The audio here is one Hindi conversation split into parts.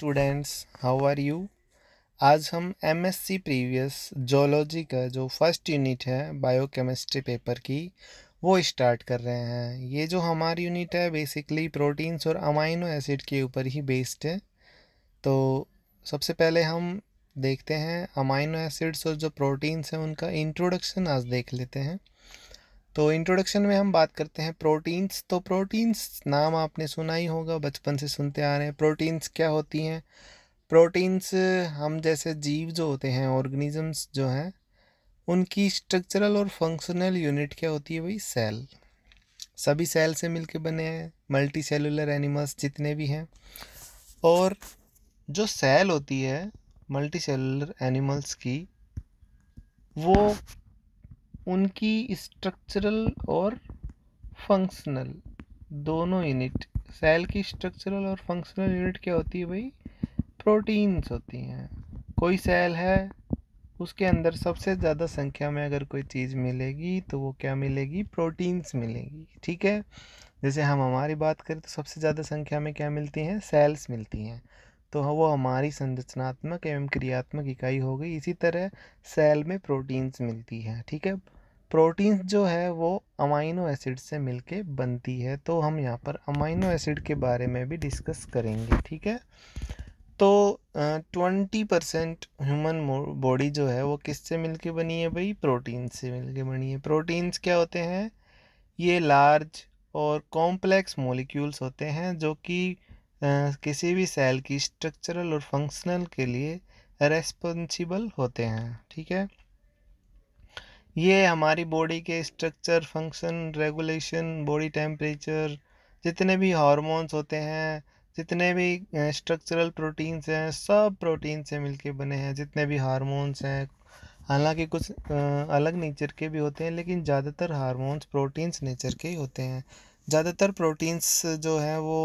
स्टूडेंट्स हाउ आर यू आज हम M S C previous zoology का जो फर्स्ट यूनिट है बायोकेमिस्ट्री पेपर की वो स्टार्ट कर रहे हैं ये जो हमारी यूनिट है बेसिकली प्रोटीन्स और अमाइनो एसिड के ऊपर ही बेस्ड है तो सबसे पहले हम देखते हैं अमाइनो एसिड्स और जो प्रोटीन्स हैं उनका इंट्रोडक्शन आज देख लेते हैं तो इंट्रोडक्शन में हम बात करते हैं प्रोटीन्स तो प्रोटीन्स नाम आपने सुना ही होगा बचपन से सुनते आ रहे हैं प्रोटीन्स क्या होती हैं प्रोटीन्स हम जैसे जीव जो होते हैं ऑर्गेनिजम्स जो हैं उनकी स्ट्रक्चरल और फंक्शनल यूनिट क्या होती है भाई सेल सभी सेल से के बने हैं मल्टी सेलुलर एनिमल्स जितने भी हैं और जो सेल होती है मल्टी सेलुलर एनिमल्स की वो उनकी स्ट्रक्चरल और फंक्शनल दोनों यूनिट सेल की स्ट्रक्चरल और फंक्शनल यूनिट क्या होती है भाई प्रोटीन्स होती हैं कोई सेल है उसके अंदर सबसे ज़्यादा संख्या में अगर कोई चीज़ मिलेगी तो वो क्या मिलेगी प्रोटीन्स मिलेगी ठीक है जैसे हम हमारी बात करें तो सबसे ज़्यादा संख्या में क्या मिलती हैं सेल्स मिलती हैं तो वो हमारी संरचनात्मक एवं क्रियात्मक इकाई हो गई इसी तरह सेल में प्रोटीन्स मिलती हैं ठीक है प्रोटीन्स जो है वो अमाइनो एसिड से मिलके बनती है तो हम यहाँ पर अमाइनो एसिड के बारे में भी डिस्कस करेंगे ठीक है तो ट्वेंटी परसेंट ह्यूमन बॉडी जो है वो किससे मिलके बनी है भाई प्रोटीन से मिलके बनी है प्रोटीन्स क्या होते हैं ये लार्ज और कॉम्प्लेक्स मॉलिक्यूल्स होते हैं जो कि किसी भी सेल की स्ट्रक्चरल और फंक्शनल के लिए रेस्पॉन्सिबल होते हैं ठीक है ये हमारी बॉडी के structure function regulation body temperature जितने भी हार्मोन्स होते हैं जितने भी स्ट्रक्चरल प्रोटीन्स हैं सब प्रोटीन से मिलके बने हैं जितने भी हार्मोन्स हैं हालांकि कुछ अलग नेचर के भी होते हैं लेकिन ज़्यादातर हार्मोन्स प्रोटीन्स नेचर के ही होते हैं ज़्यादातर प्रोटीन्स जो हैं वो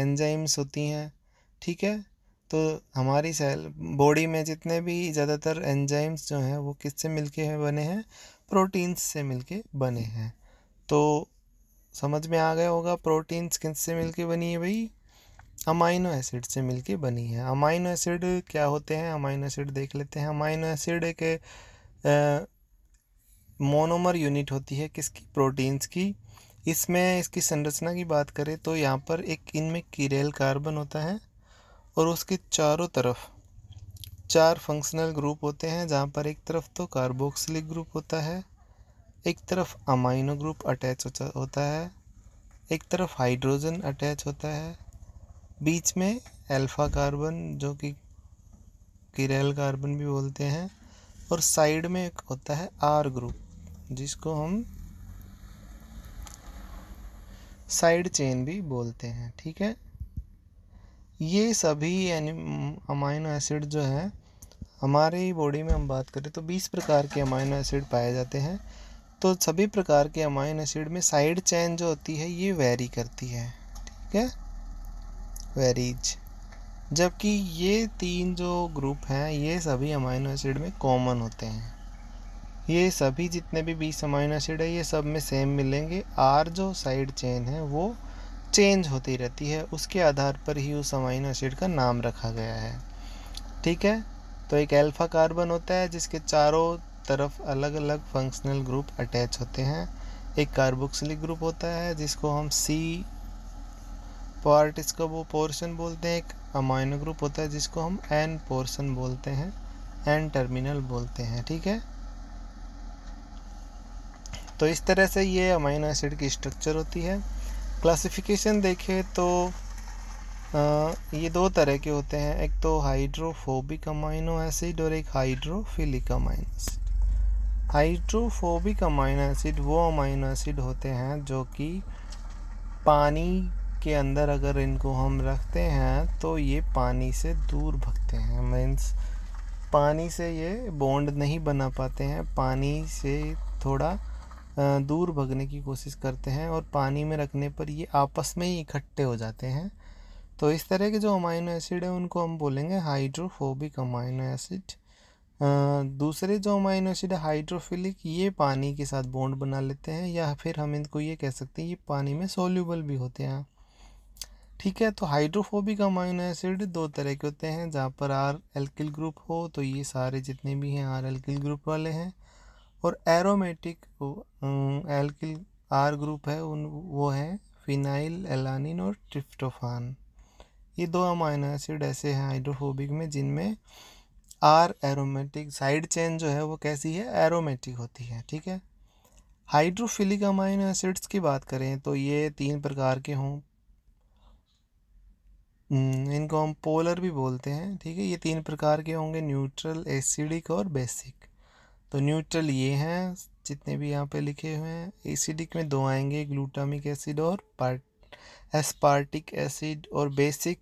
एंजाइम्स होती हैं ठीक है तो हमारी सेल बॉडी में जितने भी ज़्यादातर एंजाइम्स जो हैं वो किससे मिलके हैं बने हैं प्रोटीन्स से मिलके बने हैं तो समझ में आ गया होगा प्रोटीन्स किससे मिलके बनी है भाई अमाइनो एसिड से मिलके बनी है अमाइनो एसिड क्या होते हैं अमाइनो एसिड देख लेते हैं अमाइनो एसिड एक मोनोमर यूनिट होती है किसकी प्रोटीन्स की इसमें इसकी संरचना की बात करें तो यहाँ पर एक इनमें कीरेल कार्बन होता है और उसके चारों तरफ चार फंक्शनल ग्रुप होते हैं जहाँ पर एक तरफ तो कार्बोक्सिलिक ग्रुप होता है एक तरफ अमाइनो ग्रुप अटैच होता है एक तरफ हाइड्रोजन अटैच होता है बीच में अल्फा कार्बन जो कि किरेल कार्बन भी बोलते हैं और साइड में एक होता है आर ग्रुप जिसको हम साइड चेन भी बोलते हैं ठीक है ये सभी अमाइनो एसिड जो है ही बॉडी में हम बात करें तो 20 प्रकार के अमाइनो एसिड पाए जाते हैं तो सभी प्रकार के अमाइनो एसिड में साइड चैन जो होती है ये वेरी करती है ठीक है वेरीज जबकि ये तीन जो ग्रुप हैं ये सभी अमाइनो एसिड में कॉमन होते हैं ये सभी जितने भी बीस अमाइनो एसिड है ये सब में सेम मिलेंगे आर जो साइड चेन है वो चेंज होती रहती है उसके आधार पर ही उस अमाइनो एसिड का नाम रखा गया है ठीक है तो एक अल्फा कार्बन होता है जिसके चारों तरफ अलग अलग फंक्शनल ग्रुप अटैच होते हैं एक कार्बोक्सिलिक ग्रुप होता है जिसको हम सी पार्ट इसका वो पोर्शन बोलते हैं एक अमाइनो ग्रुप होता है जिसको हम एन पोर्शन बोलते हैं एन टर्मिनल बोलते हैं ठीक है तो इस तरह से ये अमाइनो एसिड की स्ट्रक्चर होती है क्लासिफिकेशन देखें तो आ, ये दो तरह के होते हैं एक तो हाइड्रोफोबिक अमाइनो एसिड और एक hydrophilic amino acid hydrophobic amino acid वो अमाइनो एसिड होते हैं जो कि पानी के अंदर अगर इनको हम रखते हैं तो ये पानी से दूर भगते हैं मीन्स पानी से ये बॉन्ड नहीं बना पाते हैं पानी से थोड़ा दूर भगने की कोशिश करते हैं और पानी में रखने पर ये आपस में ही इकट्ठे हो जाते हैं तो इस तरह के जो अमाइनो एसिड है उनको हम बोलेंगे हाइड्रोफोबिक अमाइनो एसिड दूसरे जो अमाइनो एसिड है हाइड्रोफिलिक ये पानी के साथ बॉन्ड बना लेते हैं या फिर हम इनको ये कह सकते हैं ये पानी में सोल्यूबल भी होते हैं ठीक है तो हाइड्रोफोबिक अमाइनो एसिड दो तरह के होते हैं जहाँ पर आर एल्किल ग्रुप हो तो ये सारे जितने भी हैं आर एल्किल ग्रुप वाले हैं और एरोमेटिक एल्किल आर ग्रुप है उन वो है फिनाइल एलानिन और ट्रिप्टोफान ये दो अमाइनो एसिड ऐसे हैं हाइड्रोफोबिक में जिनमें आर एरोमेटिक साइड चेन जो है वो कैसी है एरोमेटिक होती है ठीक है हाइड्रोफिलिक अमाइनो एसिड्स की बात करें तो ये तीन प्रकार के हों इनको हम पोलर भी बोलते हैं ठीक है ये तीन प्रकार के होंगे न्यूट्रल एसिडिक और बेसिक तो न्यूट्रल ये हैं जितने भी यहाँ पे लिखे हुए हैं एसिडिक में दो आएंगे ग्लूटामिक एसिड और पार्ट एस्पार्टिक एसिड और बेसिक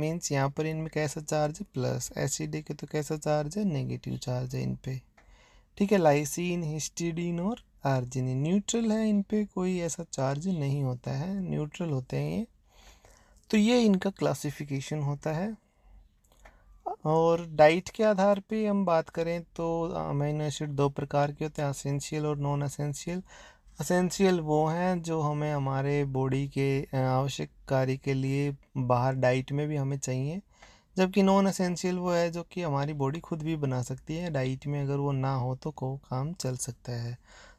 मीन्स यहाँ पर इनमें कैसा चार्ज है प्लस एसिडिक तो कैसा चार्ज है नेगेटिव चार्ज है इन पर ठीक है लाइसिन हिस्टिडिन और आर्जिन न्यूट्रल है इन पर कोई ऐसा चार्ज नहीं होता है न्यूट्रल होते हैं ये तो ये इनका क्लासिफिकेशन होता है और डाइट के आधार पे हम बात करें तो अमीनो एसिड दो प्रकार के होते हैं असेंशियल और नॉन असेंशियल असेंशियल वो हैं जो हमें हमारे बॉडी के आवश्यक कार्य के लिए बाहर डाइट में भी हमें चाहिए जबकि नॉन असेंशियल वो है जो कि हमारी बॉडी खुद भी बना सकती है डाइट में अगर वो ना हो तो को काम चल सकता है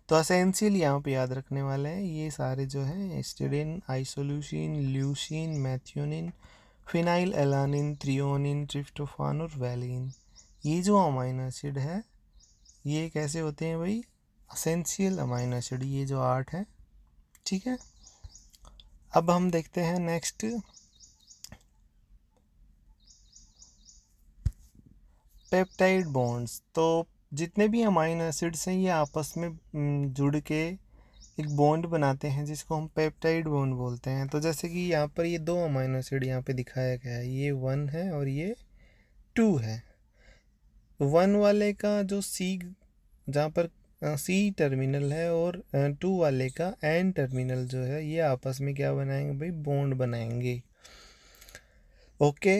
तो असेंशियल यहाँ पे याद रखने वाले हैं ये सारे जो हैं histidine isoleucine leucine methionine phenylalanine threonine tryptophan और वैलिन ये जो अमाइनो एसिड है ये कैसे होते हैं भाई असेंशियल अमाइन एसिड ये जो आठ है ठीक है अब हम देखते हैं नेक्स्ट पेप्टाइड बॉन्ड्स तो जितने भी अमाइन एसिड्स हैं ये आपस में हम्म, जुड़ के एक बॉन्ड बनाते हैं जिसको हम पेप्टाइड बॉन्ड बोलते हैं तो जैसे कि यहाँ पर ये दो अमाइनो एसिड यहाँ पे दिखाया गया है ये वन है और ये टू है वन वाले का जो सी जहाँ पर सी टर्मिनल है और टू वाले का एन टर्मिनल जो है ये आपस में क्या बनाएंगे भाई बॉन्ड बनाएंगे ओके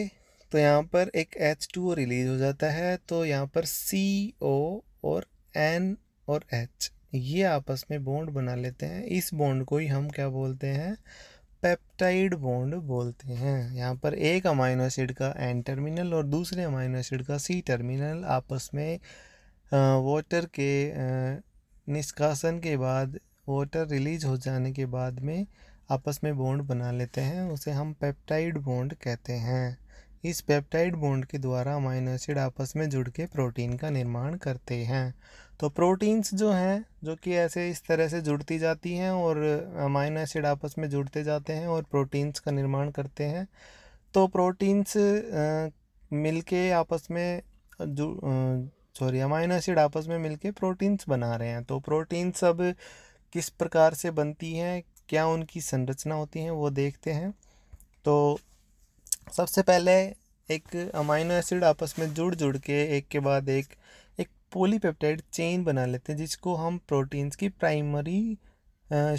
तो यहाँ पर एक एच टू रिलीज हो जाता है तो यहाँ पर सी ओ और एन और एच ये आपस में बॉन्ड बना लेते हैं इस बॉन्ड को ही हम क्या बोलते हैं पेप्टाइड बॉन्ड बोलते हैं यहाँ पर एक अमाइनो एसिड का एन टर्मिनल और दूसरे अमाइनो एसिड का सी टर्मिनल आपस में वाटर के निष्कासन के बाद वाटर रिलीज हो जाने के बाद में आपस में बॉन्ड बना लेते हैं उसे हम पेप्टाइड बॉन्ड कहते हैं इस पेप्टाइड बॉन्ड के द्वारा अमाइनो एसिड आपस में जुड़ के प्रोटीन का निर्माण करते हैं तो प्रोटीन्स जो हैं जो कि ऐसे इस तरह से जुड़ती जाती हैं और अमाइनो एसिड आपस में जुड़ते जाते हैं और प्रोटीन्स का निर्माण करते हैं तो प्रोटीन्स मिलके आपस में जो सॉरी अमाइनो एसिड आपस में मिलके प्रोटीन्स बना रहे हैं तो प्रोटीन्स अब किस प्रकार से बनती हैं क्या उनकी संरचना होती है वो देखते हैं तो सबसे पहले एक अमाइनो एसिड आपस में जुड़ जुड़ के एक के बाद एक पोलीपेप्टाइड चेन बना लेते हैं जिसको हम प्रोटीन्स की प्राइमरी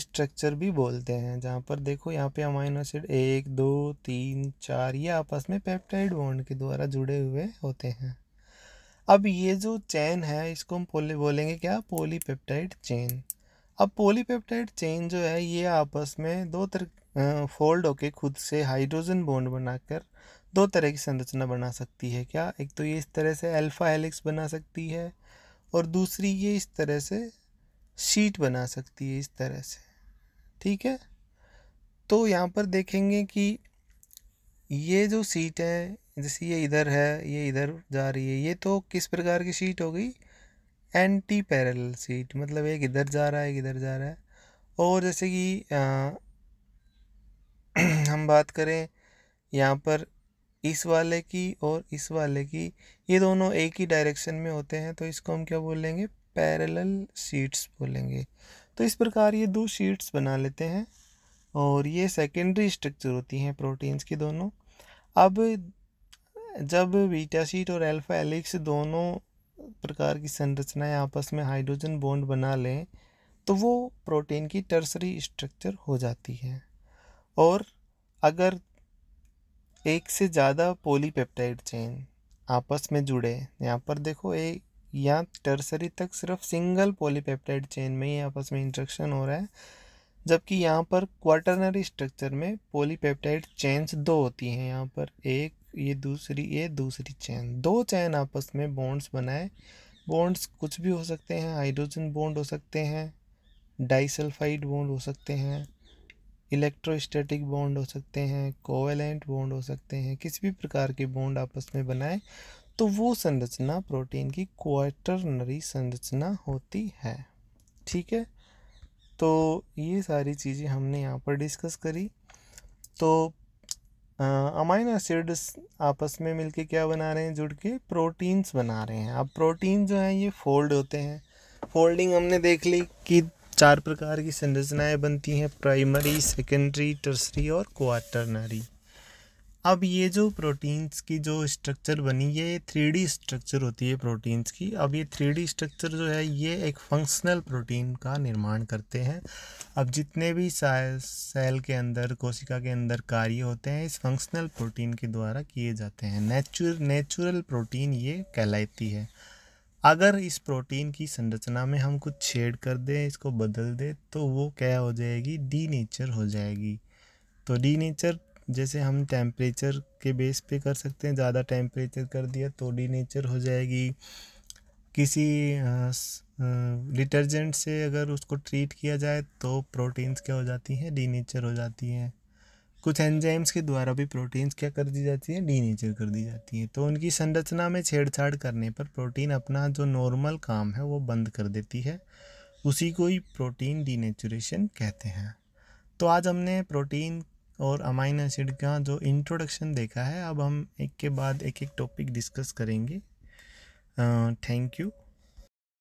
स्ट्रक्चर भी बोलते हैं जहाँ पर देखो यहाँ पे अमाइनो एसिड एक दो तीन चार ये आपस में पेप्टाइड बॉन्ड के द्वारा जुड़े हुए होते हैं अब ये जो चैन है इसको हम पोली बोलेंगे क्या पोलीपेप्टाइड चेन अब पोलीपेप्टाइड चेन जो है ये आपस में दो तरह फोल्ड होके खुद से हाइड्रोजन बॉन्ड बनाकर दो तरह की संरचना बना सकती है क्या एक तो ये इस तरह से अल्फा हेलिक्स बना सकती है और दूसरी ये इस तरह से शीट बना सकती है इस तरह से ठीक है तो यहाँ पर देखेंगे कि ये जो सीट है जैसे ये इधर है ये इधर जा रही है ये तो किस प्रकार की सीट हो गई एंटी पैरल सीट मतलब एक इधर जा रहा है एक इधर जा रहा है और जैसे कि हम बात करें यहाँ पर इस वाले की और इस वाले की ये दोनों एक ही डायरेक्शन में होते हैं तो इसको हम क्या बोलेंगे पैरेलल शीट्स बोलेंगे तो इस प्रकार ये दो शीट्स बना लेते हैं और ये सेकेंडरी स्ट्रक्चर होती हैं प्रोटीन्स की दोनों अब जब बीटा शीट और अल्फा एलिक्स दोनों प्रकार की संरचनाएं आपस में हाइड्रोजन बॉन्ड बना लें तो वो प्रोटीन की टर्सरी स्ट्रक्चर हो जाती है और अगर एक से ज़्यादा पॉलीपेप्टाइड चेन आपस में जुड़े यहाँ पर देखो एक यहाँ टर्सरी तक सिर्फ सिंगल पॉलीपेप्टाइड चेन में ही आपस में इंट्रक्शन हो रहा है जबकि यहाँ पर क्वार्टरनरी स्ट्रक्चर में पॉलीपेप्टाइड चेन्स दो होती हैं यहाँ पर एक ये दूसरी ये दूसरी चेन दो चैन आपस में बॉन्ड्स बनाए बॉन्ड्स कुछ भी हो सकते हैं हाइड्रोजन बॉन्ड हो सकते हैं डाइसल्फाइड बॉन्ड हो सकते हैं इलेक्ट्रोस्टैटिक बॉन्ड हो सकते हैं कोवेलेंट बॉन्ड हो सकते हैं किसी भी प्रकार के बॉन्ड आपस में बनाएं तो वो संरचना प्रोटीन की क्वाटरनरी संरचना होती है ठीक है तो ये सारी चीज़ें हमने यहाँ पर डिस्कस करी तो अमाइनो एसिड्स आपस में मिलके क्या बना रहे हैं जुड़ के प्रोटीन्स बना रहे हैं अब प्रोटीन जो हैं ये फोल्ड होते हैं फोल्डिंग हमने देख ली कि चार प्रकार की संरचनाएं बनती हैं प्राइमरी सेकेंडरी टर्सरी और क्वार्टरनरी अब ये जो प्रोटीन्स की जो स्ट्रक्चर बनी है ये थ्री स्ट्रक्चर होती है प्रोटीन्स की अब ये थ्री स्ट्रक्चर जो है ये एक फंक्शनल प्रोटीन का निर्माण करते हैं अब जितने भी सेल के अंदर कोशिका के अंदर कार्य होते हैं इस फंक्शनल प्रोटीन के द्वारा किए जाते हैं नेचुर नेचुरल प्रोटीन ये कहलाती है अगर इस प्रोटीन की संरचना में हम कुछ छेड़ कर दें इसको बदल दें तो वो क्या हो जाएगी डी नेचर हो जाएगी तो डी नेचर जैसे हम टेम्परेचर के बेस पे कर सकते हैं ज़्यादा टेम्परेचर कर दिया तो डी नेचर हो जाएगी किसी डिटर्जेंट से अगर उसको ट्रीट किया जाए तो प्रोटीन्स क्या हो जाती हैं डी नेचर हो जाती हैं कुछ एंजाइम्स के द्वारा भी प्रोटीन्स क्या कर दी जाती है डीनेचर कर दी जाती है तो उनकी संरचना में छेड़छाड़ करने पर प्रोटीन अपना जो नॉर्मल काम है वो बंद कर देती है उसी को ही प्रोटीन डी कहते हैं तो आज हमने प्रोटीन और अमाइन एसिड का जो इंट्रोडक्शन देखा है अब हम एक के बाद एक एक टॉपिक डिस्कस करेंगे थैंक यू